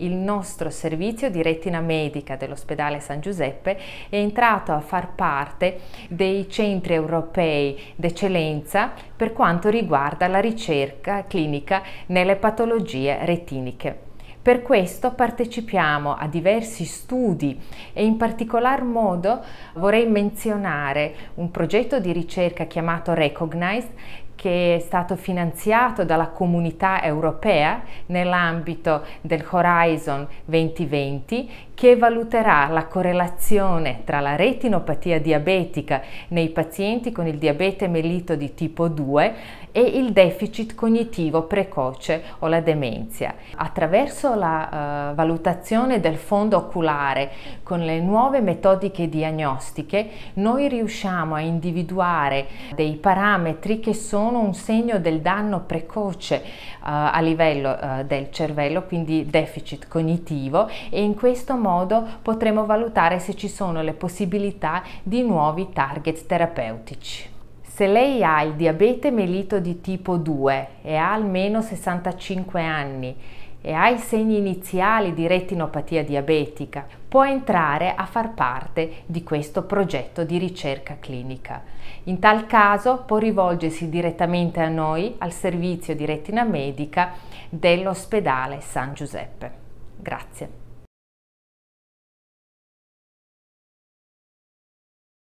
Il nostro servizio di retina medica dell'ospedale San Giuseppe è entrato a far parte dei centri europei d'eccellenza per quanto riguarda la ricerca clinica nelle patologie retiniche. Per questo partecipiamo a diversi studi e in particolar modo vorrei menzionare un progetto di ricerca chiamato Recognized che è stato finanziato dalla comunità europea nell'ambito del Horizon 2020 che valuterà la correlazione tra la retinopatia diabetica nei pazienti con il diabete mellito di tipo 2 e il deficit cognitivo precoce o la demenzia. Attraverso la uh, valutazione del fondo oculare con le nuove metodiche diagnostiche noi riusciamo a individuare dei parametri che sono sono un segno del danno precoce uh, a livello uh, del cervello, quindi deficit cognitivo e in questo modo potremo valutare se ci sono le possibilità di nuovi target terapeutici. Se lei ha il diabete melito di tipo 2 e ha almeno 65 anni e ha i segni iniziali di retinopatia diabetica, può entrare a far parte di questo progetto di ricerca clinica. In tal caso può rivolgersi direttamente a noi al servizio di retina medica dell'ospedale San Giuseppe. Grazie.